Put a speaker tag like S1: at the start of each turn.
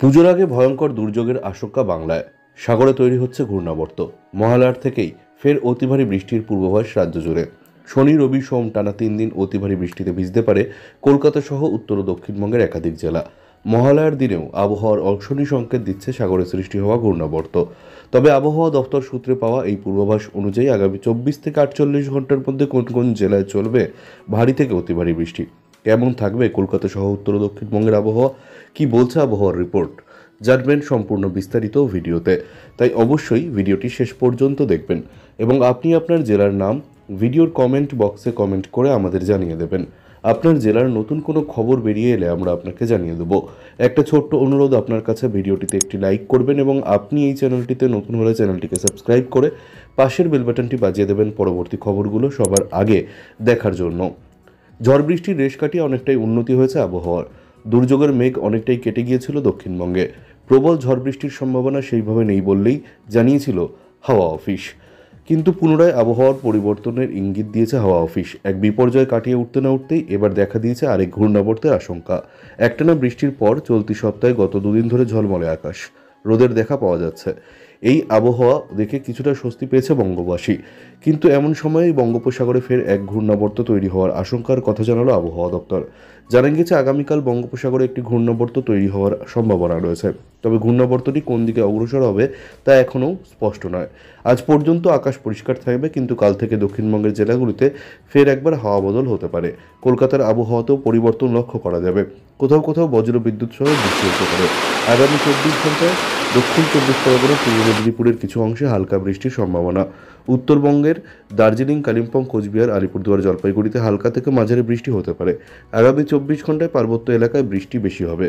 S1: পুজোর আগে ভয়ঙ্কর দুর্যোগের আশঙ্কা বাংলায় সাগরে তৈরি হচ্ছে ঘূর্ণাবর্ত মহালয়ার থেকেই ফের অতিভারী বৃষ্টির পূর্বাভাস রাজ্য জুড়ে শনি রবি সোম টানা তিন দিন অতিভারী বৃষ্টিতে ভিজতে পারে কলকাতা সহ উত্তর ও দক্ষিণবঙ্গের একাধিক জেলা মহালয়ার দিনেও আবহাওয়ার অংশনি সংকেত দিচ্ছে সাগরে সৃষ্টি হওয়া ঘূর্ণাবর্ত তবে আবহাওয়া দপ্তর সূত্রে পাওয়া এই পূর্বাভাস অনুযায়ী আগামী চব্বিশ থেকে আটচল্লিশ ঘন্টার মধ্যে কোন কোন জেলায় চলবে ভারী থেকে অতিভারী বৃষ্টি কেমন থাকবে কলকাতা সহ উত্তর ও দক্ষিণবঙ্গের আবহাওয়া কি বলছে আবহাওয়ার রিপোর্ট জানবেন সম্পূর্ণ বিস্তারিত ভিডিওতে তাই অবশ্যই ভিডিওটি শেষ পর্যন্ত দেখবেন এবং আপনি আপনার জেলার নাম ভিডিওর কমেন্ট বক্সে কমেন্ট করে আমাদের জানিয়ে দেবেন আপনার জেলার নতুন কোনো খবর বেরিয়ে এলে আমরা আপনাকে জানিয়ে দেব একটা ছোট্ট অনুরোধ আপনার কাছে ভিডিওটিতে একটি লাইক করবেন এবং আপনি এই চ্যানেলটিতে নতুন হলে চ্যানেলটিকে সাবস্ক্রাইব করে পাশের বেলবাটনটি বাজিয়ে দেবেন পরবর্তী খবরগুলো সবার আগে দেখার জন্য ঝড় বৃষ্টির রেশ কাটিয়ে অনেকটাই উন্নতি হয়েছে আবহাওয়ার দুর্যোগের মেঘ অনেকটাই কেটে গিয়েছিল দক্ষিণবঙ্গে প্রবল ঝড় বৃষ্টির সম্ভাবনা সেইভাবে নেই বললেই জানিয়েছিল হাওয়া অফিস কিন্তু পুনরায় আবহাওয়ার পরিবর্তনের ইঙ্গিত দিয়েছে হাওয়া অফিস এক বিপর্যয় কাটিয়ে উঠতে না উঠতেই এবার দেখা দিয়েছে আরেক ঘূর্ণাবর্তের আশঙ্কা একটানা বৃষ্টির পর চলতি সপ্তাহে গত দুদিন ধরে ঝলমলে আকাশ রোদের দেখা পাওয়া যাচ্ছে এই আবহাওয়া দেখে কিছুটা স্বস্তি পেয়েছে বঙ্গবাসী কিন্তু এমন সময়ে বঙ্গোপসাগরে ফের এক ঘূর্ণাবর্ত তৈরি হওয়ার আশঙ্কার কথা জানালো আবহাওয়া দপ্তর জানা গেছে আগামীকাল বঙ্গোপসাগরে একটি ঘূর্ণাবর্ত তৈরি হওয়ার সম্ভাবনা রয়েছে তবে ঘূর্ণাবর্তটি কোন দিকে অগ্রসর হবে তা এখনও স্পষ্ট নয় আজ পর্যন্ত আকাশ পরিষ্কার থাকবে কিন্তু কাল থেকে দক্ষিণবঙ্গের জেলাগুলিতে ফের একবার হাওয়া বদল হতে পারে কলকাতার আবহাওয়াতেও পরিবর্তন লক্ষ্য করা যাবে কোথাও কোথাও বজ্রবিদ্যুৎ সহ বৃষ্টি হতে পারে আগামী চব্বিশ ঘন্টায় দক্ষিণ চব্বিশ পরগনা পূর্ব মেদিনীপুরের কিছু অংশে হালকা বৃষ্টির সম্ভাবনা উত্তরবঙ্গের দার্জিলিং কালিম্পং কোচবিহার আলিপুরদুয়ার জলপাইগুড়িতে হালকা থেকে মাঝারি বৃষ্টি হতে পারে আগামী চব্বিশ ঘন্টায় পার্বত্য এলাকায় বৃষ্টি বেশি হবে